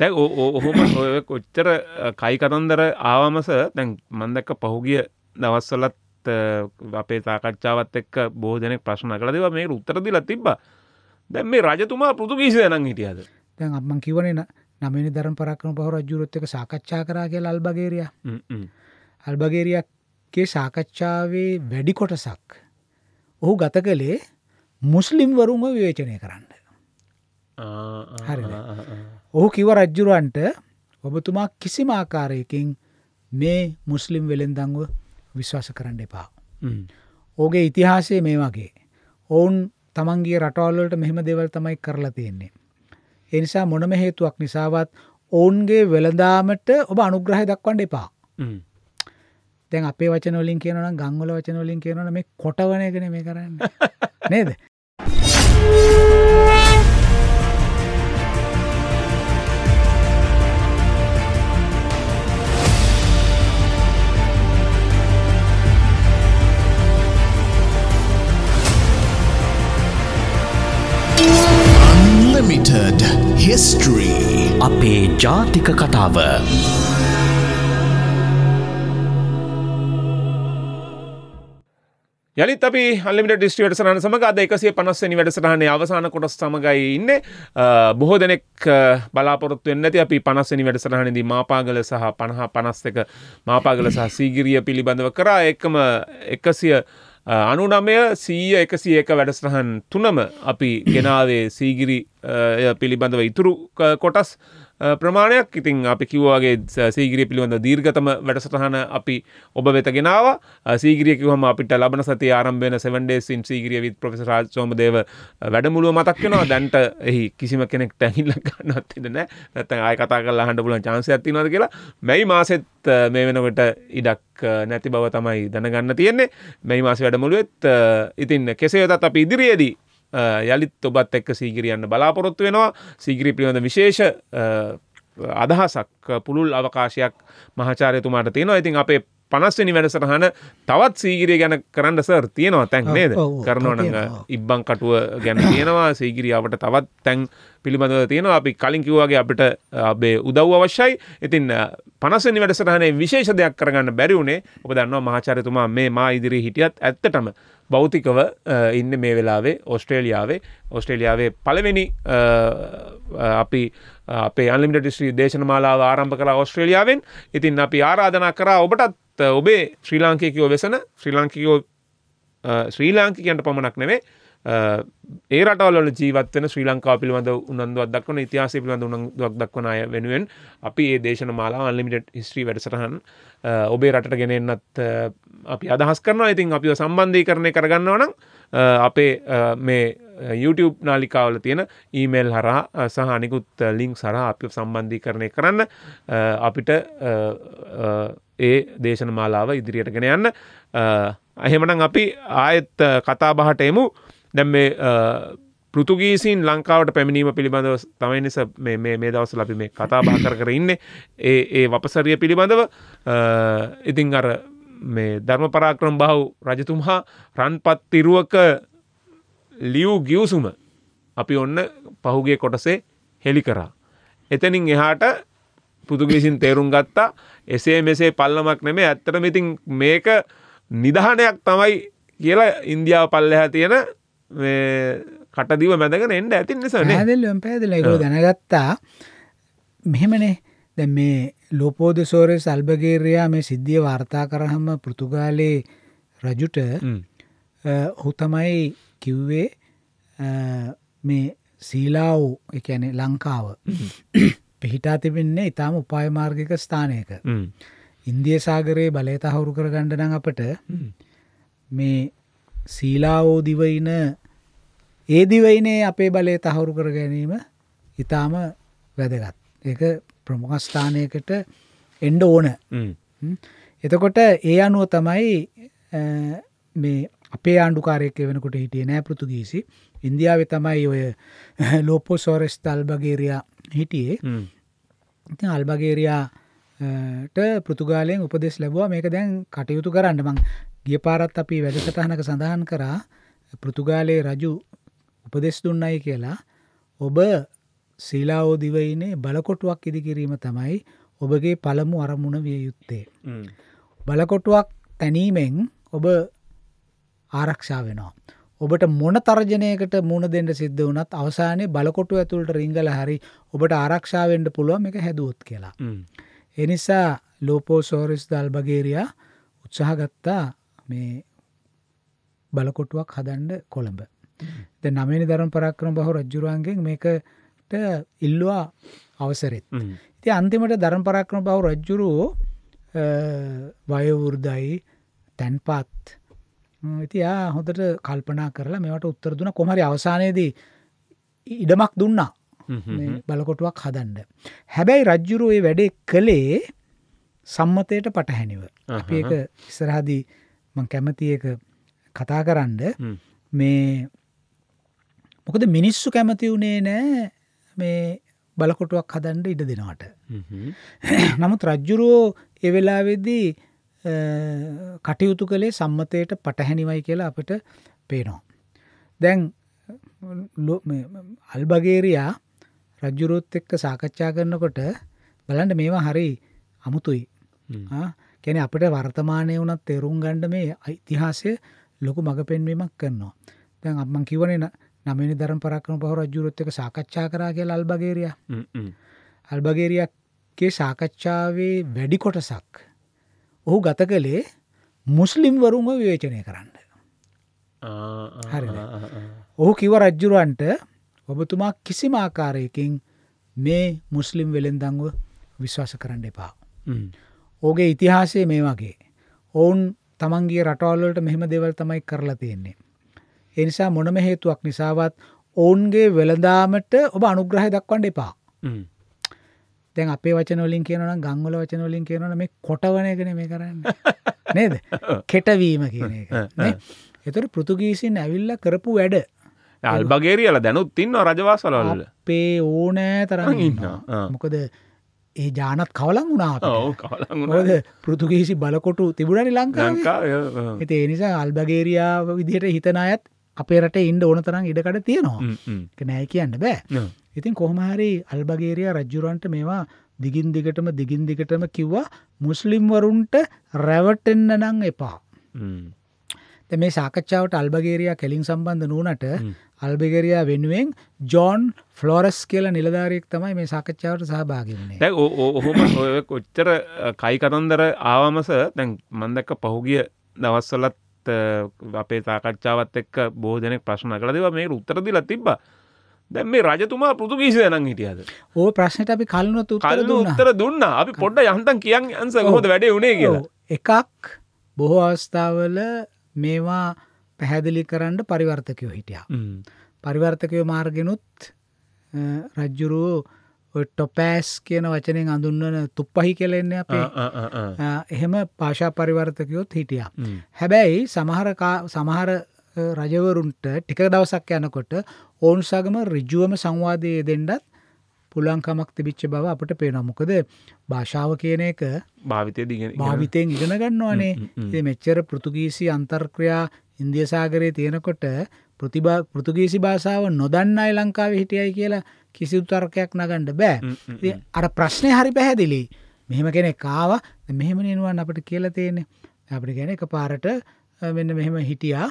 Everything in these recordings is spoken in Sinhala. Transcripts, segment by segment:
දැ ඔහොම ඔය කොච්චර කයි කතන්දර ආවමස දැන් මන්දක්ක පහුගිය දවස්සලත් අපේ තාකච්ඡාවත් එක් බෝධනක ප්‍රශ්න කලදව මේ උත්තරදිල තිබ්බ දැන් මේ රජතුමා පෘතුගීසය නං හිටියද දැන් අම්මන් කිවනෙන නමනි දරම් පරක්න පහර ජුරත්තක සාකච්ඡා කරාගේ අල්බගේරිය අල්බගේරියක්ගේ සාකච්ඡාවේ වැඩි කොටසක් ඔහු ගත කළේ මුස්ලිම් වරුන්ව විවේචනය කරන්න හරි ඔහු කිව රජ්ජුරුවන්ට ඔබතුමා කිසිම ආකාරයකින් මේ මුස්ලිම් වෙළෙන්දංව විශ්වාස කරන්න එපා. ඕගේ ඉතිහාසය මේ වගේ. ඔවුන් තමන්ගේ රටවල්ලට මෙහෙම දෙවල් තමයි කරලා තියෙන්නේ. එනිසා මොනම හේතුවක් නිසාවත් ඔවුන්ගේ වෙළදාමට ඔබ අනුග්‍රහය දක්වන්න එපා. තැන් අපේ වචනොලින් කියනන ගංගල වචනොලින් කියනන මේ කොටවනයගෙන මේ කරන්න නේද. United History අපේ ජාතික කතාව යලි අපි අල්ලිට ඩිස්ටිවට සහන සමඟ අද එකසේ පනස්සනි වැඩසටහන අවසාන කොටස් සමඟයි ඉන්න බොහෝ දෙනෙක් බලාපොරත්තු නැති අපි පනස්සනි වැඩසටහනදී මාපාගල සහ පණහා පනස් එක මාපාගල සහ සීගිරිය පිළිබඳව කරා එකම එකසිය අනුනමය සීය එකසිය එක වැඩසටහන් තුනම අපි ගෙනාවේ සීගිරි පිළිබඳව ඉතුරු කොටස් ප්‍රමාණයක් ඉතින් අපි කිව්වාගේ සීගිරිය පිළිබඳ දීර්ගතම වැඩසටහන අපි ඔබ වෙතගෙනාව සීගිරියකිවම අපිට ලබන සති ආරම්භයන සෙවන්ඩේසින් සීගිරිය විත් පොෆෙස රාජසෝමදේව වැඩමුළුව මතක්වෙනවා දැන්ට එහි කිසිම කෙනෙක් ටැහිල්ලකන්නත් නෑ නැතන් ආය කතා කරලා හඬ පුලන් චාන්සය ඇතිනද කියලා මැයි මාසෙත් මේ වෙනකොට ඉඩක් නැති බව තමයි දැනගන්න තියෙන්නේ මෙයි මාස වැඩමුළුවත් ඉතින් කෙසේදත් අපි ඉදිරියේදී යළිත් ඔබත් එක්ක සීගිරියන්න බලාපොරොත්තු වෙනවා සීගිරි පිළිබඳ විශේෂ අදහසක් පුළුල් අවකාශයක් මහචාරයතුමාට තියෙනවා ඉතින් අපේ පනස්වනි වැඩසටහන තවත් සීගිරිය ගැන කරන්න සර් තියෙනවා තැන් නේද කරනවන ඉබ්බං කටුව ගැන තියෙනවා සීගිරියාවට තවත් තැන් පිළිබඳව තියෙනවා අපි කලින් කිව්වාගේ අපිට අපේ උදව් අවශ්‍යයි. ඉතින් 50 වෙනි වැඩසටහනේ විශේෂ දෙයක් කරගන්න බැරි වුණේ ඔබ දන්නවා මහාචාර්යතුමා මේ මා ඉදිරියේ හිටියත් ඇත්තටම භෞතිකව ඉන්න මේ වෙලාවේ ඔස්ට්‍රේලියාවේ ඔස්ට්‍රේලියාවේ පළවෙනි අපි අපේ අන්ලිමිටඩ් ස්ට්‍රී දේශනමාලාව ආරම්භ කළා ඔස්ට්‍රේලියාවෙන්. ඉතින් අපි ආරාධනා කරා ඔබටත් ඔබේ ශ්‍රී ලාංකිකයෝ වෙසන ශ්‍රී ලාංකිකයෝ ශ්‍රී ලාංකිකයන්ට පමණක් නෙවෙයි ඒ රටවල ජීවත්වන ශ්‍රී ලංකා පිළිබඳ උනන්දුවක් දක්වන ඉතිහාස පිළිබඳ උනන්දුවක් දක්වන අය වෙනුවෙන් අපි ඒ දේශන මාලා අන්ලිමිට හිස්ත්‍රී වැඩසටහන් ඔබේ රට ගෙනෙන්නත් අපි අදහස් කරනවා ඉතින් අපි සම්බන්ධී කරණය කරගන්නවා නම් අපේ මේ YouTube නාලිකාවල තියෙන ඊමේල් හරහා සහනිකුත් ලිංක් සරහ අපි සම්බන්ධී කරණය කරන්න අපිට ඒ දේශන මාලාව ඉදිරියට ගෙන යන්න එහෙමනම් අපි ආයෙත් කතා බහට එමු දැම් මේ පෘතුගීසින් ලංකාවට පැමිණීම පිළිබඳව තමයිනිස මේ දවස ලබි මේ කතා බා කර කර ඉන්න ඒ ඒ වපසරිය පිළිබඳව ඉතිං අර මේ ධර්ම පරාක්‍රම් බහු රජතුමහා රන්පත් තිරුවක ලියව් ගියවසුම අපි ඔන්න පහුගේ කොටසේ හෙළි කරා. එතනින් එහාට පුදුගිසින් තේරුම් ගත්තා එසේ මෙසේ පල්ලමක් නෙමේ ඇත්තට මිතින් මේක නිදහනයක් තමයි කියලා ඉන්දියාව පල්ලහ තියෙන කටදිව මැදගෙන එන්ඩ ඇති නිසන ඇදල්ලම් පැදල එකු දැනගත්තා මෙහෙමනේ දැ මේ ලෝපෝද සෝරය සල්භගේරයා මේ සිද්ධිය වාර්තා කරහම පෘතුගාලයේ රජුට හු තමයි කිව්වේ මේ සීලාව් එකන ලංකාව පිහිටා තිබෙන්නේ ඉතාම උපායමාර්ගික ස්ථානයක ඉන්දිය සාගරයේ බලය තහවුරු කර ගණ්ඩනං අපට මේ සීලාවෝදිවයින ඒ දිවයිනේ අපේ බලය තහවුරු කර ගැනීම ඉතාම වැදගත් ඒ ප්‍රමුඛස්ථානයකට එන්ඩ ඕන එතකොට ඒ අනුව තමයි මේ අපේ ආණ්ඩුකාරයක වෙනකොට හිටිය නෑ පෘතුගීසි ඉන්දියාව තමයි ඔය ලෝපෝ සෝරෙස් තල්බගේරයා හිටියේ ඉති අල්බගේරයාට පෘතුගාලයෙන් උපදෙස් ලැබවා මේක දැන් කටයුතු කරන්න මං ගිය පාරත් අපි වැඩසටහනක සඳහන් කරා පෘතුගාලයේ රජු උපදෙස් දුන්නයි කියලා ඔබ සීලාෝදිවයිනේ බලකොටුවක් ඉදිකිරීම තමයි ඔබගේ පළමු අරමුණ විය යුත්තේ. බලකොටුවක් තැනීමෙන් ඔබ ආරක්ෂා වෙනවා. ඔබට මොන තර්ජනයකට මුණ දෙන්න සිද්ධ වනත් අවසානය බලකොටු ඇතුළට රිංගල හරි ඔබට ආරක්ෂාවෙන්ට පුළුවන් එක හැදුවොත් කියලා. එනිසා ලෝපෝ සෝරිස් දල්බගේරයා උත්සාහගත්තා මේ බලකොටුවක් හදන්ඩ කොළඹ. ද නමනි දරම් පරක්‍රම බහු රජ්ජුරුවන්ගෙන් මේකට ඉල්ලවා අවසරෙත්. ඉති අන්තිමට දරම් පරක්‍රම බහු රජ්ජුරුවෝ වයවෘර්ධයි තැන්පත් ඉතියා හොඳට කල්පනා කරලා මෙවට උත්තර දුන කොමරි අවසානයේදී ඉඩමක් දුන්නා බලකොටුවක් හදන්ඩ. හැබැයි රජ්ජුරුවේ වැඩේ කළේ සම්මතයට පටහැනිව. අප ඉස්සරහදී මං කැමති එක කතා කරන්න මේ මොකද මිනිස්සු කැමති වුණේ නෑ මේ බලකොටුවක් හදන්ඩ ඉඩ දෙනවට. නමුත් රජ්ජුරුවෝ එවෙලාවෙද්දී කටයුතු කළේ සම්මතයට පටහැනිවයි කියලා අපට පේනවා. දැන් අල්බගේරයා රජ්ජුරුත් එක්ක සාකච්ඡා කරනකොට බලන්ට මේවා හරි අමුතුයි කැන අපට වර්තමානය වනත් තෙරුම් ගණ්ඩ මේ ඓතිහාසය ලොකු මඟ පෙන්වීමක් කරනවා. දැන් අම්මන් කිවනෙන නමනි දරන් පරක්කන පහ රජුරොත් එක සාකච්ඡා කරා කියලා අල්බගේරිය අල්බගේරියක්ගේ සාකච්ඡාවේ වැඩි කොටසක් ඔහු ගත කළේ මුස්ලිම්වරුන්ව විවේචනය කරන්න හරි ඔහු කිව රජ්ජුරුවන්ට ඔබතුමා කිසිම ආකාරයකින් මේ මුස්ලිම් වෙළෙන්දංව විශ්වාස කරන්න එපා. ඕගේ ඉතිහාසය මේ වගේ. ඔවුන් තමන්ගේ රටවල්ලට මෙහෙම දෙවල් තමයි කරලා තියෙන්නේ. එනිසා මොනම හේතුවක් නිසාවත් ඔවුන්ගේ වෙළදාමට ඔබ අනුග්‍රහය දක්වන්ඩ එපා තැන් අපේ වචනොලින් කියනන ගංගල වචනොලින් කියනන මේ කොටවනයගෙන මේ කරන්න නේද කෙටවීම කියන එක එතට පෘතුගීසින් ඇවිල්ල කරපු වැඩ අල්බගේරියල දැනුත් ඉන්න රජවාසලල පේ ඕනෑ තරම් ඉන්න මොකද ඒ ජානත් කවලං වුණා පෘතුගේසි බලකොටු තිබුණනි ලංකාංකා එති එනිසා අල්බගේරයා විදිහට හිතන අයත් අපේ රට ඉන්ඩ ඕන තරම් ඉඩකඩ තියෙනවා නෑ කියන්න බෑ ඉතින් කොහමහරි අල්බගේරයා රජ්ජුරන්ට මේවා දිගින් දිගටම දිගින් දිගටම කිව්වා මුස්ලිම්වරුන්ට රැවටෙන්න්න නං එපා මේ සාකච්ඡාවට අල්බගේරයා කෙලින් සම්බන්ධ නූනට අල්බිගරයා වෙනුවෙන් ජෝන් ෆලෝරස් කියල නිලධාරයෙක් තමයි මේ සාකච්ඡාවට සහභාගන්නේ ඔහොම ඔය කොච්චර කයිකතන්දර ආවමස දැන් මන්දක්ක පහුගිය දවස්සලත් අපේ සාකච්ඡාවත් එක් බෝධනක් ප්‍රශ්න කළදව මේ උත්තරදිල තිබ දැ මේ රජතුමා පෘතුගීසය නං හිටියද ඕ ප්‍රශ්නට අපි කලනොතු කල උත්තර දුන්න අපි පොඩ්ඩ යන්තන් කියන් අන්ස හොද වැඩ උනේ කිය එකක් බොහෝ අවස්ථාවල මේවා පැහැදිලි කරන්න පරිවර්තකයෝ හිටියා පරිවර්තකයෝ මාර්ගෙනුත් රජ්ජුරුවෝ ටොපෑස් කියන වචනෙන් අඳුන්වන තුප්පහි කෙලෙන්නේ අප එහෙම පාෂා පරිවර්තකයොත් හිටිය. හැබැයි සමහර රජවරුන්ට ටික දවසක් යනකොට ඔවුන් සගම රිජුවම සංවාදය දෙෙන්ඩත් පුලංකමක් තිබිච්ච බව අපට පේනොමොකද භාෂාව කියන එක භාවිතය භාවිතයෙන් ඉගෙන ගන්නවානේ මෙච්චර පෘතුගීසි අන්තර්ක්‍රයා ඉන්දියසාගරයේ තියෙනකොට පෘතිබා පෘතුගීසි භාෂාව නොදන්න අයි ලංකාව හිටියයි කියලා කිසිදු තර්කයක් නගණ්ඩ බෑ අර ප්‍රශ්නය හරි පැහැදිලි මෙහෙම කෙනෙ කාව මෙහෙම නිනුවන් අපට කියලා තියෙනෙ අපට ගැන එක පාරට මෙන්න මෙහෙම හිටියා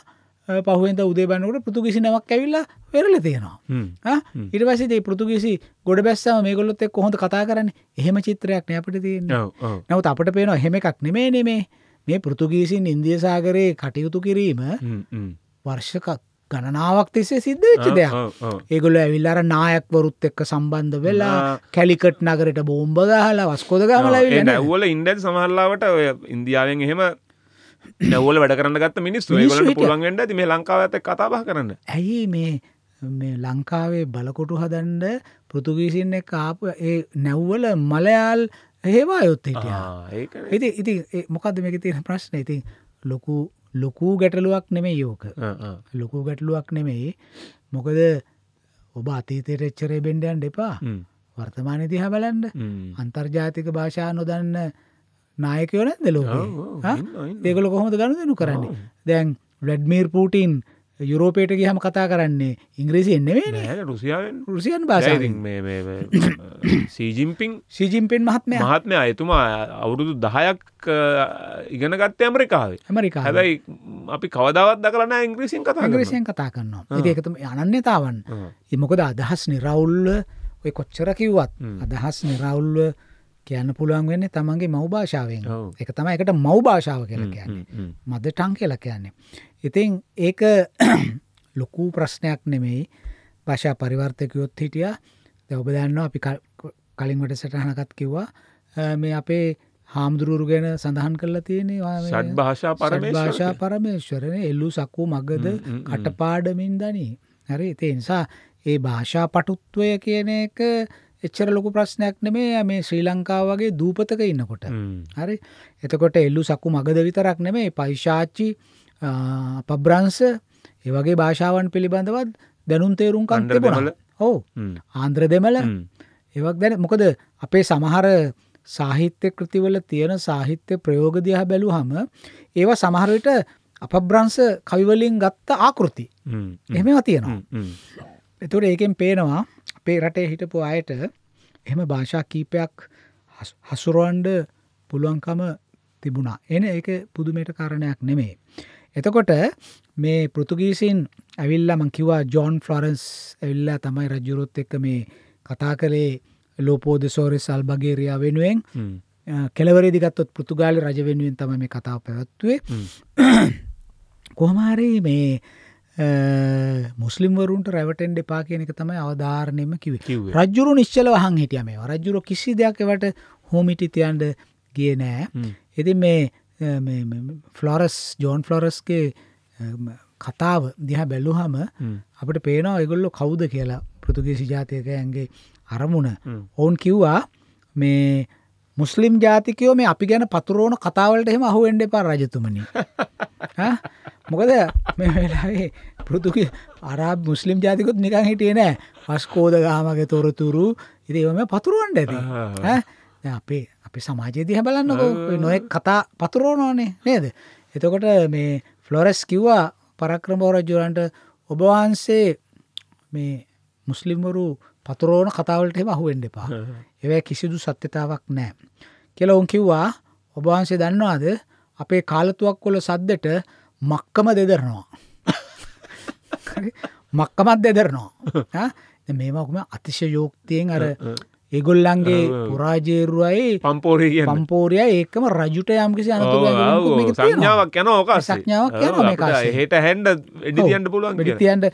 පහුවෙන්ද උදේ බන්නකට පෘතුගිසි නමක් ඇවිල්ලා වෙරල තියෙනවා ඉට පසේ පෘතුගිසි ගොඩ බැස්සම මේගොල්ලොත් එක් කොහොඳ කතා කරන්න එහෙම චිත්‍රයක් නෑ අපට තිය නවත් අපට පේනවා හෙම එකක් නෙමේ නෙමේ මේ පෘතුගීසින් ඉන්දිය සාගරයේ කටයුතු කිරීම වර්ෂකත් ගණනාවක් තිස්සේ සිද්ධ වෙච්ච දෙයක් ඒගොල ඇවිල්ලර නායක්වරුත් එක්ක සම්බන්ධ වෙලා කැලිකට් නගරට බෝම්බදහලා වස්කෝද ගමලයි නැවල ඉන්ඩන් සමහල්ලාවට ඔය ඉන්දියාවෙන් එහෙම නැවල වැඩ කරන්නගත් මිනිස්සු ඒගලට පුළන්ගෙන්ට ඇති මේ ලංකාව ඇත කතාබහ කරන්න ඇයි මේ මේ ලංකාවේ බලකොටු හදන්ඩ පෘතුගීසින් එක ආපු ඒ නැව්වල මලයාල් හේවා යොත් හිටිය ඉති ඉති මොකක්ද මේක තියෙන ප්‍රශ්න ඉතින් ලොකු ලොකූ ගැටලුවක් නෙමේ යෝක ලොකු ගැටලුවක් නෙමෙයි මොකද ඔබ අතීතයට එච්චරේ බෙන්ඩයන් දෙපා වර්තමානය දිහ බලන්ඩ අන්තර්ජාතික භාෂා නොදන්න නායකවලද ලෝ ඒකල කොහොමද ගණදනු කරන්නේ දැන් රෙඩ්මීර් පූටීන් යුරෝපේට ගහම කතා කරන්නේ ඉංග්‍රීසි එන්නේ රුසියාවෙන් රුසියන් භාෂාව සීජිම්පින් සීජිම්පෙන් මහත්ම මහත්මය අයතුමා අවුරුදු දහයක් uh, ඉගෙන ගත්ත ඇමරිකාවේ ඇමරිකා හැබයි අපි කවදාවත් දකරන ඉංග්‍රීසින් කතා ඉංග්‍රීසියෙන් කතා කරනවා ඒකතම අනන්‍යතාවන් එමොකද අදහස් නිරවුල්ල ඔය කොච්චර කිව්වත් අදහස් නිරවුල්ව කියන්න පුළුවන් වෙන්නේ තමන්ගේ මව් භාෂාවෙන් එක තම එකට මව් භාෂාව කියලා කියන්නේ මද ටං කියලා කියන්නේ. ඉතින් ඒක ලොකු ප්‍රශ්නයක් නෙමෙයි භාෂා පරිවර්තකයොත් හිටිය දැඔබ දන්නවා අපි කලින්වට සටහනකත් කිව්වා මේ අපේ හාමුදුරුවරු ගැන සඳහන් කරලා තියෙනවා භාෂා භාෂා පරමේශ්වරන එල්ලු සක්කු මගද කටපාඩමින් දනී හරි ඉතිේ නිසා ඒ භාෂා පටුත්වය කියන එක එච්චර ලොකු ප්‍රශ්නයක් නෙමේ මේ ශ්‍රී ලංකාව වගේ දූපතක ඉන්නකොට හරි එතකොට එල්ලු සක්කු මගද විතරක් නෙමේ පයිශාච්චි පබ්‍රංස ඒවගේ භාෂාවන් පිළිබඳවත් දැනුම් තේරුම් කන්ද බොල ඕ ආන්ද්‍ර දෙමල ඒවක් දැන මොකද අපේ සමහර සාහිත්‍ය කෘතිවල තියෙන සාහිත්‍ය ප්‍රයෝගදිහ බැලු හම ඒවා සමහරට අපබ්‍රංස කවිවලින් ගත්ත ආකෘති එහෙම තියෙනවා එතුට ඒකෙන් පේනවා අපේ රටේ හිටපු අයට එම භාෂා කීපයක් හසුරුවන්ඩ පුළුවන්කම තිබුණා එන ඒක පුදුමයට කාරණයක් නෙමේ. එතකොට මේ පෘතුගීසින් ඇවිල්ලමං කිවා ජෝන් ෆලොරන්ස් ඇවිල්ලා තමයි රජුරොත් එක්ක මේ කතා කළේ ලෝපෝද සෝරි සල්බගේරයා වෙනුවෙන් කෙලවරදිගත්තොත් පෘතුගාලි රජ වෙනුවෙන් තම මේ කතාව පැවැත්වේ කොහමාරි මේ මුස්ලිම්වරුන්ට රැවටෙන්ඩ එපා කියන එක තමයි අවධාරණයම කිව රජ්ජුරු නිශ්චල වහන් හිටිය මේ රජ්ජුරු කිසි දෙයක් වැට හෝමිටි තියන්ඩ ගිය නෑ එති මේ ෆලොරස් ජෝන් ෆලොරස්ගේ කතාව දිහා බැල්ලුහම අපට පේනවා එගොල්ලො කවුද කියලා පෘතුගේ සිජාතයක ඇන්ගේ අරමුණ ඔවුන් කිව්වා මේ මුස්ලිම් ජාතිකයෝ මේ අපි ගැන පතුරෝන කතාවලට එහෙම අහුවෙන්ඩ එපා රජතුමනි මොකද මේ වෙලාවේ පෘතුගි අරාබ් මුස්ලිම් ජාතිකුත් නිකන් හිටියේ නෑ වස්කෝද ගාමගේ තොරතුරු ඉතින් ඒව මේ පතුරවන්න ඇති ඈ දැන් අපේ අපේ සමාජය දිහා බලන්නකෝ නොයෙක් කතා පතුරවනවානේ නේද එතකොට මේ ෆ්ලොරස් කිව්වා පරක්‍රමබෝර ජුරන්ට ඔබ වහන්සේ මේ මුස්ලිම්වරු පතුරෝණ කතාවලට එහෙම අහුවෙන්න එපා. ඒවැ කිසිදු සත්‍යතාවක් නැහැ. කියලා උන් කිව්වා ඔබ වහන්සේ දන්නවාද අපේ කාලතුවක් වල සද්දට මක්කම දෙදරනවා මක්කමත් දෙදරනවා මේමකුම අතිශයෝක්තියෙන් අර ඒගොල්ලන්ගේ පුරාජේරුවයි පම්පෝරිය පම්පෝරිය ඒකම රජුට යම්කිසි අන සංඥාවක් යන ඕක සඥාවක් යන හෙට හැන්ඩ එඩිතියන්ට පුළුවන් ඩිතියන්ට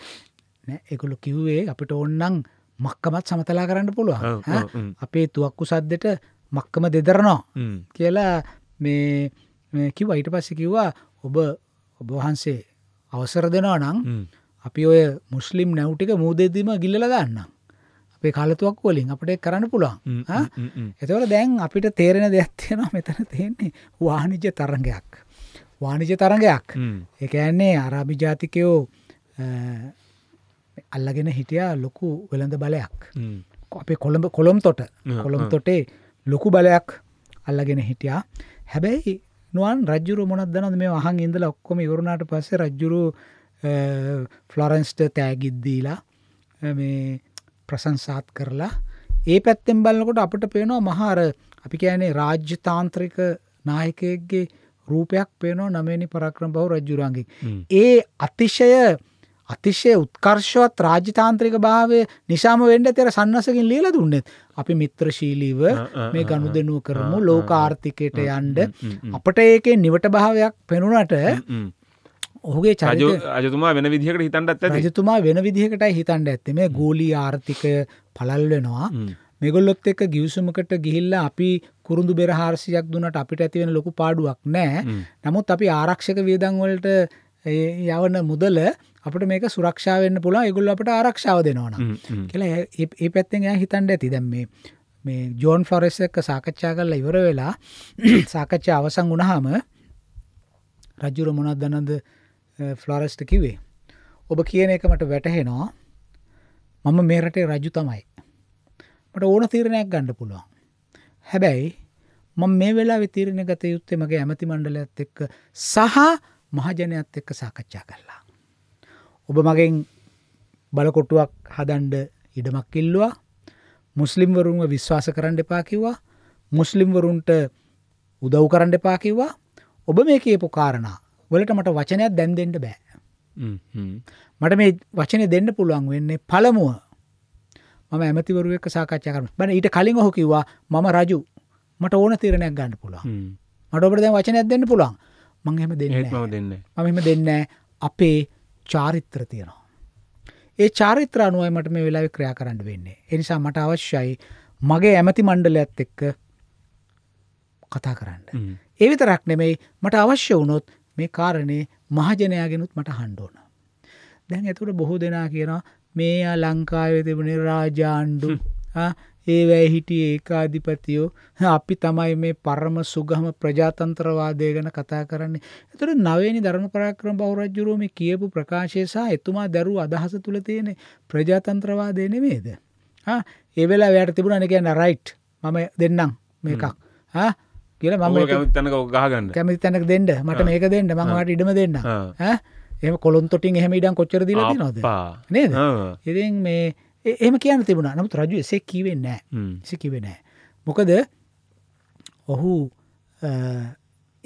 එකළු කිව්වේ අපිට ඔන්නන් මක්කමත් සමතලා කරන්න පුළුවන් අපේ තුවක්කු සද්දට මක්කම දෙදරනවා කියලා මේ කිව්ව අයිට පස්ස කිව්වා ඔබ ඔබවහන්සේ අවසර දෙනවා නං අපි ඔය මුස්ලිම් නැව්ටික මූදෙදීම ගිල්ල ගන්න අපේ කලතුවක් වලින් අපට කරන්න පුළුවන් එතවට දැන් අපිට තේරෙන දෙයක්ත්තියෙනවා මෙතන තියෙන්නේ වානිජ්‍ය තරගයක් වානිජ තරගයක් එකන්නේ අරාභි ජාතිකයෝ අල්ලගෙන හිටියා ලොකු වෙළඳ බලයක් අපේ කොළඹ කොළොම් තොට කොළොම් තොටේ ලොකු බලයක් අල්ලගෙන හිටියා හැබැයි නුවන් රජුරු මොනක් දනද මේ අහන් ඉඳලා ඔක්කොම ඉවරුණාට පස්සේ රජ්ජුරු ෆ්ලොරන්ස්ට තෑගිද්දීලා මේ ප්‍රසංසාත් කරලා ඒ පැත්තෙන් බලන්නකොට අපට පේනවා මහාර අපි කියනේ රාජ්‍ය තාන්ත්‍රික නායකයක්ගේ රූපයක් පේනෝ නමනි පරක්‍රම බව රජ්ජුරන්ගේ ඒ අතිශය අතිශය උත්කර්ෂවත් රාජ්‍යතාන්ත්‍රික භාවය නිසාම වෙන්ඩ තෙර සන්නසකින් ලියල දුන්නෙත් අපි මිත්‍රශීලීව මේ ගණු දෙනුව කරමු ලෝකාර්ථිකයට යන්ඩ අපට ඒකේ නිවට භාවයක් පෙනුනට ඔහුගේ රජතුමා වෙන විදිහකට හිතන්ටත් රජතුමා වෙන විදිහකටයි හිතන්ඩ ඇත්තේ මේ ගෝලී ආර්ථිකය පලල්වෙනවා මෙගොල්ලොත් එක්ක ගිවිසුමකට ගිහිල්ලා අපි කුරුදු බෙරහාරසියක් දුනට අපිට ඇතිවෙන ලොකු පාඩුවක් නෑ නමුත් අපි ආරක්ෂක වියදංවලට යවන මුදල අපට මේක සුරක්ෂාවන්න පුළා ඉගුල් අපට ආරක්ෂාව දෙනවන කියලා ඒ පැත්තෙන් ය හිතන්ඩ ඇති දැම් මේ මේ ජෝන් ෆොරෙස් එක සාකච්ඡා කරලා ඉවර වෙලා සාකච්ඡා අවසං වුණහාම රජ්ජුර මොනත් දනද ෆ්ලොරස්ට කිවේ ඔබ කියන එක මට වැටහෙනවා මම මේරටේ රජු තමයි මට ඕන තීරණයක් ගණ්ඩ පුළුවන් හැබැයි මම මේ වෙලා විතීරණ ගත යුත්තේ මගේ ඇමති මණ්ඩලත් එක්ක සහ මහජනයත් එක්ක සාකච්ඡා කරලා. ඔබ මගෙන් බලකොටුවක් හදන්ඩ ඉඩමක් ඉල්ලවා මුස්ලිම්වරුන්ව විශ්වාස කරන්න එපා කිව්වා මුස්ලිම්වරුන්ට උදව් කරන්න එපා කිව්වා ඔබ මේ කියපු කාරණා වලට මට වචනයක් දැන්දෙන්ට බෑ මට මේ වචනය දෙන්න පුළුවන් වෙන්නේ පළමුුව මම ඇමතිවරුවක් සාකච්ඡා කරන බන ඊට කලින් ඔහො කිවා මම රජු මට ඕන තීරණයක් ගන්න පුළුවන් මට ඔබට දැ වචනයක් දෙන්න පුළුවන් මං හැම දෙන්න ම දෙන්න මම දෙන්න අපේ චාරිත්‍ර තියෙනවා. ඒ චාරිත්‍ර අනුවමට මේ වෙලාවෙ ක්‍රියා කරන්න වෙන්නේ. එනිසා මට අවශ්‍යයි මගේ ඇමති මණ්ඩල ඇත් එක්ක කතා කරන්න. ඒවිත රක්නෙමෙයි මට අවශ්‍ය වුණොත් මේ කාරණේ මහජනයාගෙනුත් මට හන්ඩෝන. දැන් ඇතුට බොහෝ දෙනා කියනවා මේයා ලංකාවේ තිබුණේ රාජාණ්ඩු ඒ වැය හිටියේ ඒකාධිපතියෝ අපි තමයි මේ පරම සුගම ප්‍රජාතන්ත්‍රවාදය ගැන කතා කරන්නේ. ඒතර නවවෙනි දරුණු පරාක්‍රම බෞරජ්ජුරුවෝ මේ කියපු ප්‍රකාශය සහ එතුමා දරුව අදහස තුල තියෙන ප්‍රජාතන්ත්‍රවාදය නෙමෙයිද? ආ ඒ වෙලාවේ යාට තිබුණානේ කියන්නේ රයිට් මම දෙන්නම් මේකක්. ආ කියලා මම කැමතිතැනක ගහගන්න කැමති තැනක දෙන්න මට මේක දෙන්න මංවාට ඉඩම දෙන්න එම කොළොන්තොටින් එහම ඉඩම් කොච්චර දිල නොද නේද ඉතින් මේ එහම කියන්න තිබුණ නමුත් රජු එසේ කිවේ නෑ එසි කිවේ නෑ. මොකද ඔහු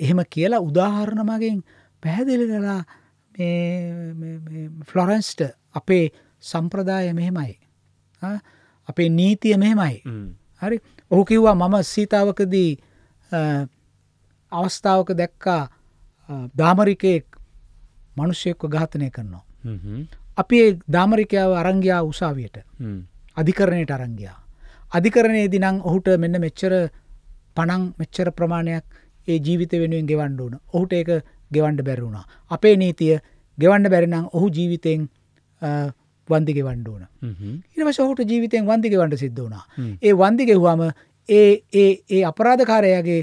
එහෙම කියලා උදාහරණමගෙන් පැහැදිලි කලා ෆ්ලොරන්ස්ට අපේ සම්ප්‍රදාය මෙහෙමයි අපේ නීතිය මෙහෙමයි හරි ඔහු කිව්වා මම සීතාවකදී අවස්ථාවක දැක්කා දාමරිකයෙක් මනුෂ්‍යයෙක්ව ඝාතනය කරනවා අපේ දාමරිකයාව අරංගයා උසාවියට අධිකරණයට අරංගයා. අධිකරණයේ දිනං ඔහුට මෙන්න මෙච්චර පනං මෙච්චර ප්‍රමාණයක් ඒ ජීවිත වෙනුවෙන් ගෙවන්ඩ ඕන ඔහුට ඒක ගෙවන්ඩ බැරවුණා. අපේ නීතිය ගෙවන්ඩ බැරිනම් ඔහු ජීවිතයෙන් වන්දිගේ වන්ඩුවන ඉනිවස ඔහුට ජීවිතයෙන් වන්දිගේ වන්ඩ සිද්ධ වුණා ඒ වන්දිගෙහවාම ඒ ඒ ඒ අපරාධකාරයාගේ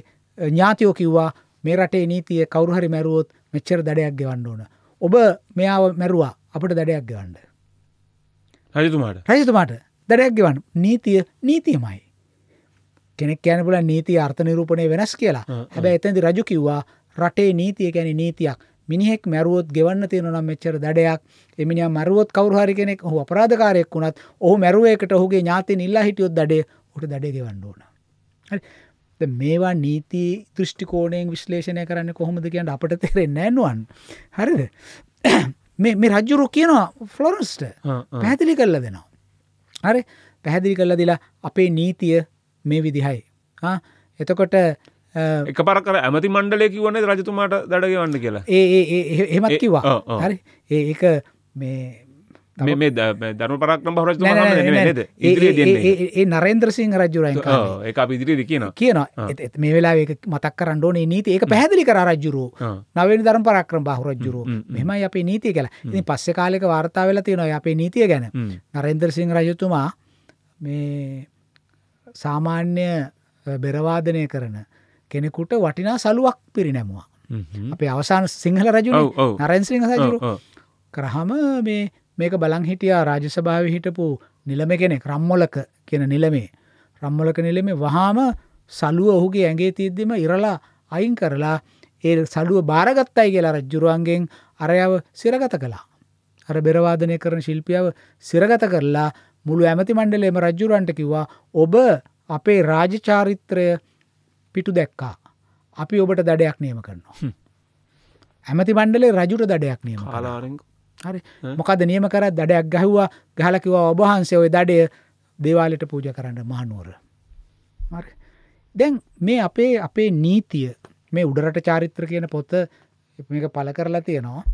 ඥාතියෝ කිව්වා මේ රටේ නීතිය කවරුහරි මැරුවොත් මෙච්චර දඩයක් ගෙවන්න ඕන ඔබ මෙයාව මැරුවා අපට දඩයක් ගවන්න රජතුමාට රජතුමාට දඩයක් ගවන්න නීතිය නීතියමයි කෙනෙක් කියන පුල නීති අර්ථ නිරූපණය වෙනස් කියලා හැබැ එතැති රජු කිව්වා රටේ නීතිය ගැන නීතියක් මිනිහෙක් මැරුවොත් ගෙවන්න තියෙන නම් මෙච්චර දඩයක් එමිනි මරුවත් කවරහරි කෙනෙක් හු අපරාධකාරයෙක් වුණත් ඔහු මැරුවේකට ඔහුගේ ඥාති නිල්ලා හිටියොත් දඩේ ට දඩේ ගෙවන්න ඕන මේවා නීති දෘෂ්ටිකෝණයෙන් විශ්ලේෂණය කරන්න කොහොමද කියන්න අපට තෙරෙන්නේ නෑනුවන් හරිද මේ රජ්ජුරු කියනවා ෆ්ලොරස්ට පැහැදිලි කරලා දෙනවා. හරි පැහැදිලි කරලා දිලා අපේ නීතිය මේ විදිහයි. එතකොට එක පරකර ඇමති මණ්ඩලය කිවන්නේ රජතුමාට දඩගවන්න කියලා ඒ එමත් කිවා හරි ඒක මේ මේ දරු පරක්න හරජ නද ඒ නරේන්ද්‍රසිංහ රජුරයි ඒ ඉදිරි කියන කියන මේ වෙලා මතක් කරන්න ඕනේ නීති ඒක පැහදිලි කර රජ්ජුරු නවෙන් දරම් පරක්‍රම බහුරජ්ජුරු මෙමයි අපේ නීතිය කියලා ඉති පස්සෙ කාලෙක වාර්තා වෙලා තියෙනවා අපේ නීතිය ගැන නරේන්ද්‍රසිංහ රජතුමා මේ සාමාන්‍ය බෙරවාදනය කරන කෙනෙකුට වටිනා සලුවක් පිරිනැමවා අපේ අවසාන සිංහල රජු නරෙන්සිංහ රජුරු කරහම මේ මේක බලං හිටියා රාජසභාව හිටපු නිලම කෙනෙක් රම්මොලක කියන නිලමේ රම්මොලක නිලමේ වහාම සලුව ඔහුගේ ඇගේ තියද්දිම ඉරලා අයින් කරලා ඒ සලුව භාරගත්තයි කියලා රජ්ජුරුවන්ගෙන් අරයාව සිරගත කලා. අර බෙරවාදනය කරන ශිල්පියාව සිරගත කරලා මුළු ඇමති මණ්ඩලේම රජ්ජුරන්ට කිව්වා ඔබ අපේ රාජචාරිත්‍රය පිටු දැක්කා. අපි ඔබට දඩයක් නියම කරනවා. ඇමති මණ්ඩලේ රජුට දඩයක් නියම හරි මොකද නියම කරත් දඩයක් ගැහුවා ගහලකිවා ඔබහන්සේ ඔය දඩය දේවාලට පූජ කරන්න මහනුවර දැන් මේ අපේ අපේ නීතිය මේ උඩරට චාරිත්‍ර කියන පොත්ත එක පල කරලා තියෙනවා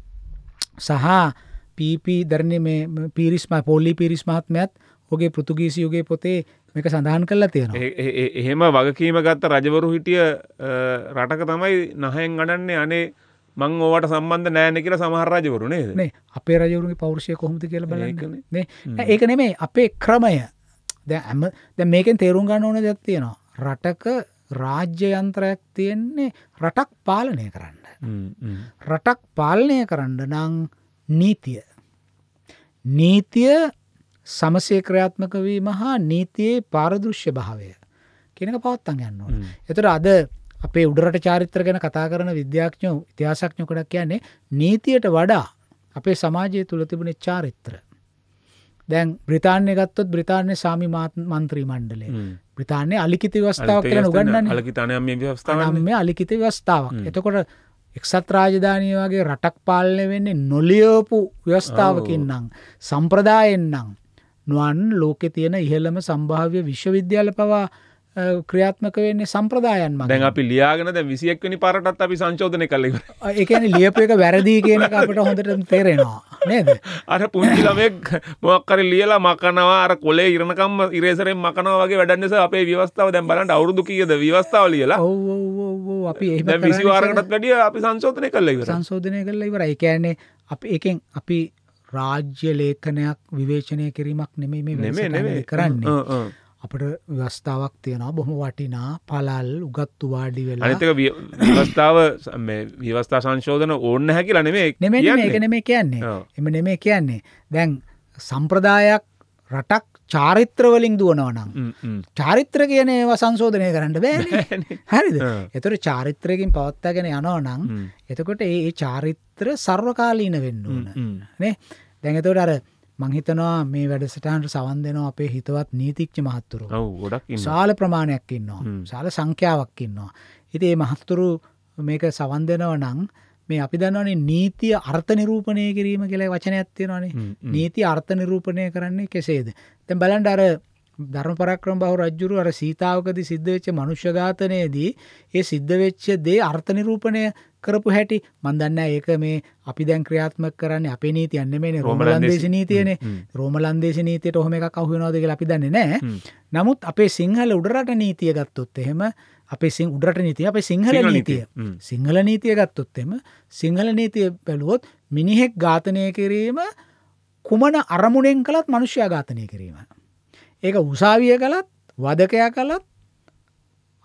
සහ පීපී දරණ පිරිස්ම පොල්ලි පිරිස් මහත්මයත් ඔගේ පෘතුගීසියුගේ පොතේ මේක සඳහන් කරලා තියෙනවා එහෙම වගකීම ගත්ත රජවරු හිටිය රටක තමයි නහයෙන් ගඩන්නේ අනේ මං ඕවට සම්බන්ධ නෑන කියලා සමහර රජවරු නේද මේ අපේ රජවරුගේ පෞරුෂය කොහොමද කියලා බලන්න ඒක නෙමේ අපේ ක්‍රමය දැ ඇම දැ මේකෙන් තේරුම් ගන්න ඕන දෙයක් තියෙනවා රටක රාජ්‍යයන්ත්‍රයක් තියෙන්නේ රටක් පාලනය කරන්න රටක් පාලනය කරන්න නං නීතිය නීතිය සමසේ ක්‍රියාත්මක වීම හා නීතියේ පාරදෘශ්‍ය භාවය කෙනක පවත්තන් යන්න ඕන එතට අද අපේ උඩරට චාරිත්‍ර ගැන කතා කරන විද්‍යාඥෝ ඉතිහාසක්ඥ කොඩක් කියන්නේ නීතියට වඩා අපේ සමාජය තුළ තිබුණ චාරිත්‍ර. දැන් බ්‍රතාානය ගත්තොත් බ්‍රතාානය සාමි මන්ත්‍රී මණ්ඩලේ ප්‍රතාානය අලිකිති වස්ථාවක් කියන උගන්න අලිතානය අලිකිති වස්ථාවක් එතකොට එක්සත් රාජධානය වගේ රටක් පාලනය වෙන්නේ නොලියෝපු ව්‍යවස්ථාවකින් නම් සම්ප්‍රදායෙන් නම් නුවන් ලෝකෙ තියෙන ඉහළම සම්භාව්‍ය විශ්වවිද්‍යාල පවා ක්‍රියාත්මක වෙන්නේ සම්ප්‍රදායන් ම දැන් අපි ලියාගෙන දැ විසියක්වනි පරටත් අපි සංචෝධනය කලෙක එකන ලියපු එක වැරදිී කියන අපට හොඳට තේරෙනවා නේද අර පුංචිලමෙක් මොක්කර ලියලා මකනවා අර කොලේ ඉරණකම් ඉරේසරෙන් මකනවා වගේ වැඩන්නෙස අපේ ව්‍යවස්ථාව දැන් බලට අවුරුදු කියද ව්‍යවස්ථාව ලියලා අපි විසිවාරකටත් වැඩිය අපි සංශෝධනය කල්ලෙක සංශෝධනය කල්ල ඉවර එකන්නේ අප එකෙන් අපි රාජ්‍ය ලේඛනයක් විවේචනය කිරීමක් නෙමේ මේ කරන්නේ අපට ව්‍යවස්ථාවක් තියෙනවා බොහොම වටිනා පලල් උගත්තු වාඩි වෙලා අනිතක ව්‍යවස්ථාව ව්‍යවස්ථා සංශෝධන ඕන්න හැකිලා නෙමේ නෙම ඒක නෙමේ කියන්නේ එම නෙමේ කියන්නේ දැන් සම්ප්‍රදායක් රටක් චාරිත්‍රවලින් දුවනවනම් චාරිත්‍ර කියන ඒවා සංශෝධනය කරන්න බෑ හරිද එතුර චාරිත්‍රයකින් පවත්තාගෙන යනවනම් එතකොට ඒ චාරිත්‍ර සර්වකාලීන වෙන්න ඕන නේ දැඟතවට අර මංහිතනවා මේ වැඩසටහන්ට සවන් දෙනවා අපේ හිතවත් නීතිච්ච මහත්තුරු ගොඩක් ශාල ප්‍රමාණයක් ඉන්නවා ශාල සංඛ්‍යාවක් ඉන්නවා. ඉති ඒ මහත්තුරු මේක සවන් දෙනව නං මේ අපි දන්නවනේ නීතිය අර්ථ නිරූපණය කිරීම කියලා වචනයක් තියෙනවානේ නීති අර්ථ නිරූපණය කරන්නේ කෙසේද. තැන් බලන්ඩ අර ධර්මපරක්‍රම බහු රජ්ජුරු අර සීතාවකදී සිද්ධ වෙච්ච මනුෂ්‍ය ඝාතනයේදී ඒ සිද්ධ වෙච්ච දේ අර්ථ නිරූපණය කරපු හැටි මන් දන්නේ ඒක මේ අපි දැන් ක්‍රියාත්මක කරන්නේ අපේ නීතියක් නෙමෙයිනේ රෝමලන්දේශ නීතියනේ රෝමලන්දේශ නීතියට ඔහොම එකක් අහු වෙනවද කියලා අපි දන්නේ නැහැ. නමුත් අපේ සිංහල උඩරට නීතිය ගත්තොත් එහෙම අපේ සිං උඩරට නීතිය අපේ සිංහල නීතිය. සිංහල නීතිය ගත්තොත් එහෙම සිංහල නීතිය බැලුවොත් මිනිහෙක් ඝාතනය කිරීම කුමන අරමුණෙන් කළත් මනුෂ්‍යයා ඝාතනය කිරීම. ඒක උසාවිය කළත් වදකයා කළත්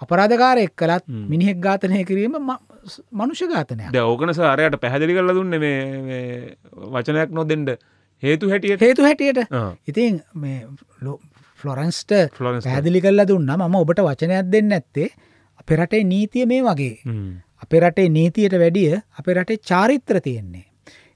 අපරාධකාරයක් කළත් මිනිහෙක් ඝාතනය කිරීම මනුෂ ඝාතනය ඕකන සාරයට පැහැදිලි කල දුන්න මේ වචනයක් නොදෙන්ට හේතු හැටියට හේතු හැටියට ඉතින් ෆලොරන්ස්ට පැදිලි කල්ල දුන්න මම ඔබට වචනයක් දෙන්න ඇත්තේ අපේ රටේ නීතිය මේ වගේ අපේ රටේ නීතියට වැඩිය අපේ රටේ චාරිත්‍ර තියෙන්නේ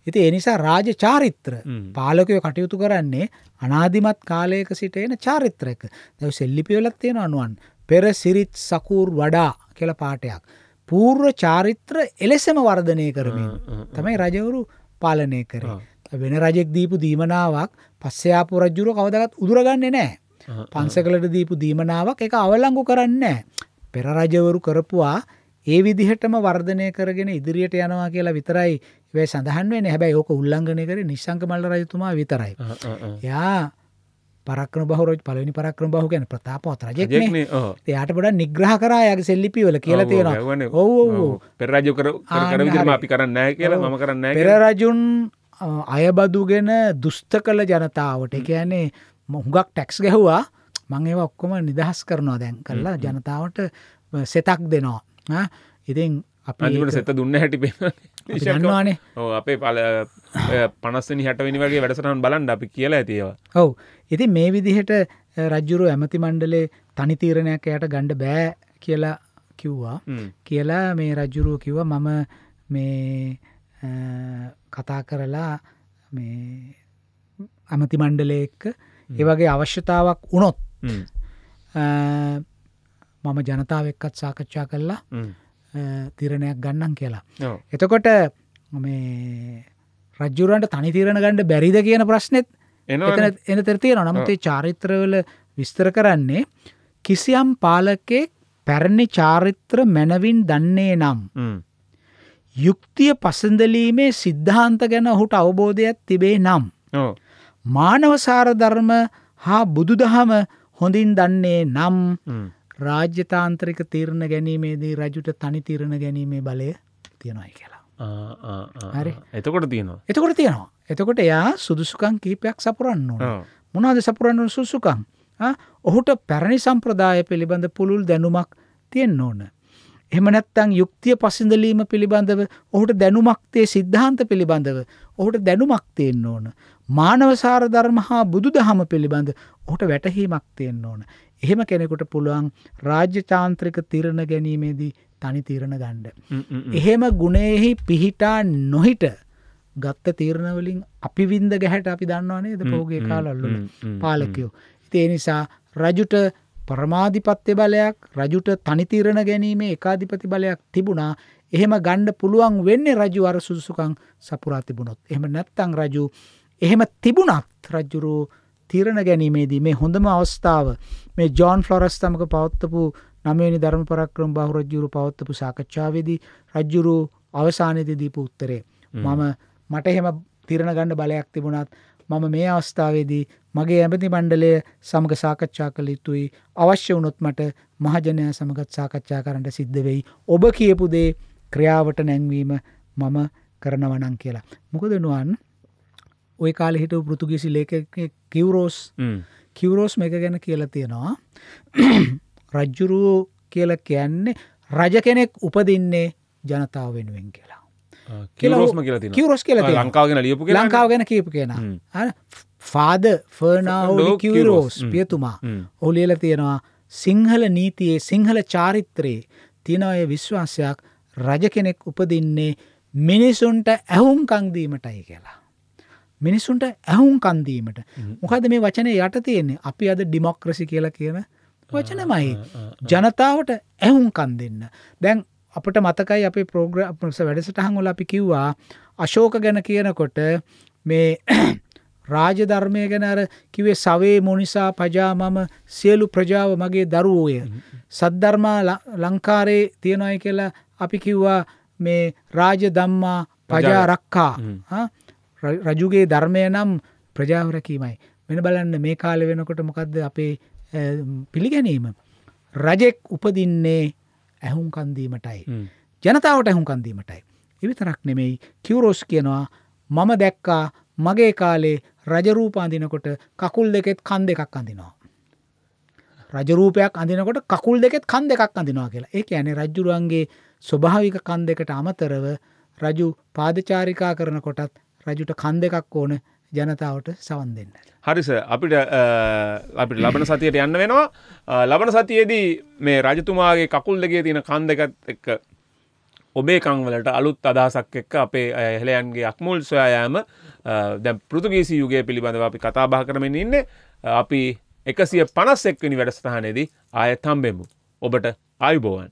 ඉති එනිසා රාජ චාරිත්‍ර පාලකය කටයුතු කරන්නේ අනාධිමත් කාලයක සිට එන චාරිත්‍රයක දැව සෙල්ලිපියලත් තියෙන අනුවන් පෙර සිරිත් සකූර් වඩා කියල පාටයක්. පූර්ව චාරිත්‍ර එලෙසම වර්ධනය කරමින් තමයි රජවරු පාලනය කරේ. වෙන රජෙක් දීපු දීමනාවක් පස්සයාපු රජ්ජුර කවදගත් උදුරගන්නේ නෑ. පන්සකලට දීපු දීමනාවක් එක අවලංගු කරන්නේ. පෙර රජවරු කරපුවා ඒ විදිහටම වර්ධනය කරගෙන ඉදිරියට යනවා කියලා විතරයි වේ සඳහන් වෙන හැබැයි ඕක උල්ලංඝනය කරේ නිශ්ශංක මල්ල රජතුමා විතරයි. යා පරක්‍රම බහරෝ පළවෙනි පරක්‍රම බහු ගැන ප්‍රතාපවත් රජෙක් නේ. එයාට පොඩක් නිග්‍රහ කරා යාගේ සෙල්ලිපි වල කියලා තියෙනවා. ඔව් ඔව්. පෙර රජු කර කර විදිහටම අපි කරන්නේ නැහැ කියලා මම කරන්නේ නැහැ. පෙර රජුන් අයබදුගෙන දුෂ්ට කළ ජනතාවට. ඒ කියන්නේ හුඟක් ටැක්ස් ගැහුවා. මං ඒවා ඔක්කොම නිදහස් කරනවා දැන් කරලා ජනතාවට සෙතක් දෙනවා ඉතින් අපිට සෙත දුන්න හැටි දන්නවානේ අපේ පල පනස්සනි හටවිනි වගේ වැඩසටහන් බලන්ඩ අපි කියලා ඇතිව ඔවු ඉති මේ විදිහට රජ්ජුරු ඇමති මණ්ඩලේ තනි තීරණයක් එයට ගණ්ඩ බෑ කියලා කිව්වා කියලා මේ රජ්ජුරුව කිව මම මේ කතා කරලා මේ ඇමති මණ්ඩලයක ඒවගේ අවශ්‍යතාවක් වුණොත් මම ජනතාව එක්කත් සාකච්ඡා කරලා තිරණයක් ගන්නන් කියලා එතකොට මේ රජ්ජුරන්ට තනි තීරණ ගණඩ බැරිද කියන ප්‍රශ්නෙත් එන තෙරතිය නමුතේ චාරිත්‍රවල විස්තර කරන්නේ කිසියම් පාලකෙක් පැරණි චාරිත්‍ර මැනවින් දන්නේ නම් යුක්තිය පසඳලීමේ සිද්ධාන්ත ගැන හුට අවබෝධයක් තිබේ නම්. මානවසාර ධර්ම හා බුදුදහම හොඳින් දන්නේ නම් රාජ්‍යතාන්ත්‍රික තීරණ ගැනීමේදී රජුට තනි තීරණ ගැනීමේ බලය තියෙනයි කියලා හරි එතකොට තියෙනවා එතකොට තියෙනවා එතකොට එයා සුදුසුකන් කීපයක් සපුරන්න ඕන මොනාද සපුරන්න සුසුකං ඔහුට පැරණි සම්ප්‍රදාය පිළිබඳ පුළුල් දැනුමක් තියෙන් ඕන. එමනැත්තං යුක්තිය පසිඳලීම පිළිබඳව ඔහුට දැනුමක්තේ සිද්ධාන්ත පිළිබඳව ඔහුට දැනුමක්තියෙන් ඕන. මානවසාර ධර්ම හා බුදු දහම පිළිබඳ ඔහුට වැටහීමක්තියෙන් ඕන. එහෙම කෙනෙකුට පුළුවන් රාජ්‍ය තාන්ත්‍රික තිරණ ගැනීමේදී තනි තීරණ ගණ්ඩ. එහෙම ගුණෙහි පිහිටා නොහිට ගත්ත තීරණවලින් අපි වින්ද ගැහැට අපි දන්නවානේ ද පෝගේ කාලල්ලු පාලකයෝ. ඉතිේ නිසා රජුට පරමාධිපත්්‍ය බලයක් රජුට තනිතීරණ ගැනීමේ එකාධිපති බලයක් තිබුණා එහෙම ගණ්ඩ පුළුවන් වෙන්නේ රජු අර සුදුසුකං සපුරා තිබුණොත්. එහෙම නැත්තං රජු එහෙම තිබුණත් රජ්ජුරූ තීරණ ගැනීමේදී මේ හොඳම අවස්ථාව මේ ජෝන් ෆ්ලොරස් තමක පවත්වපු නමවෙනි ධර්ම පරක්‍රම බහු රජ්ජුරු පවත්වපු සාකච්ඡාවේදී රජ්ජුරු අවසානයේදී දීපු උත්තරේ මම මට එහෙම තීරණ ගන්න බලයක් තිබුණත් මම මේ අවස්ථාවේදී මගේ ඇමති මණ්ඩලය සමග සාකච්ඡා කළ යුතුයි අවශ්‍ය වුණොත් මට මහජනය සමගත් සාකච්ඡා කරන්නට සිද්ධ වෙයි ඔබ කියපු දේ ක්‍රියාවට නැංවීම මම කරනවනං කියලා මොකදනුවන් ඔය කාලෙ හිටව පෘතුගීසි ලේක කිවරෝස් කිවරෝස් මේක ගැන කියලා තියෙනවා රජ්ජුරුවෝ කියල කියන්නේ රජ කෙනෙක් උපදින්නේ ජනතාව වෙනුවෙන් කියලා කිවරෝස් කියල ලංකාවගෙන ලියපු ලංකාව ගැන කීපු කියෙන ෆාද ෆර්නාෝ කිවරෝස් පියතුමා ඔහු ලියල තියෙනවා සිංහල නීතියේ සිංහල චාරිත්‍රයේ තියෙනය විශ්වාසයක් රජ කෙනෙක් උපදින්නේ මිනිසුන්ට ඇහුම් කංදීමටයි කියලා. මිනිස්සුන්ට ඇහුම් කන්දීමට මොකද මේ වචනය යට තියෙන්නේ අපි අද ඩිමොක්‍රසි කියලා කියන වචනමයි ජනතාවට ඇහුම් කන් දෙන්න දැන් අපට මතකයි අපේ ප්‍රෝග්‍රස වැඩසටහංගොල අපි කිව්වා අශෝක ගැන කියනකොට මේ රාජධර්මය ගැන අර කිවේ සවේ මොනිසා පජා මම සියලු ප්‍රජාව මගේ දරුවෝය. සද්ධර්මා ලංකාරයේ තියෙනයි කියලා අපි කිව්වා මේ රාජ දම්මා පජා රක්කා රජුගේ ධර්මය නම් ප්‍රජාවරකීමයි. වෙන බලන්න මේ කාල වෙනකොට මොකක්ද අපේ පිළිගැනීම. රජෙක් උපදින්නේ ඇහුම් කන්දීමටයි. ජනතාවට ඇහුම් කන්දීමටයි. එවිතරක් නෙමෙයි කිවරෝස් කියනවා මම දැක්කා මගේ කාලේ රජරූප අඳිනකොට කකුල් දෙකෙත් කන් දෙකක් අඳිනවා. රජරූපයක් අඳිනකොට කකුල් දෙකෙත් කන් දෙකක් අඳිනවා කියලා ඒ ඇනේ රජ්ජුරුවන්ගේ ස්වභාවික කන් දෙකට අමතරව රජු පාදචාරිකා කරනකොටත් රජුට කන් දෙකක් ඕන ජනතාවට සවන් දෙන්න. හරිස අපිට අපිට ලබන සතියට යන්න වෙනවා ලබන සතියේදී මේ රජතුමාගේ කකුල් දෙකේ තියෙන කන් දෙකත් එක්ක ඔබේ කංවලට අලුත් අදහසක් එක්ක අපේ හෙළයන්ගේ අක්මුල් සොයායෑම දැ පෘතුගේසි යුගය පිළිබඳව අපි කතාබා කරමින් ඉන්න අපි එකසිය පනස් එක්වනි වැඩස්ථානයේදී ආය තම්බෙමු ඔබට අයුබෝවන්.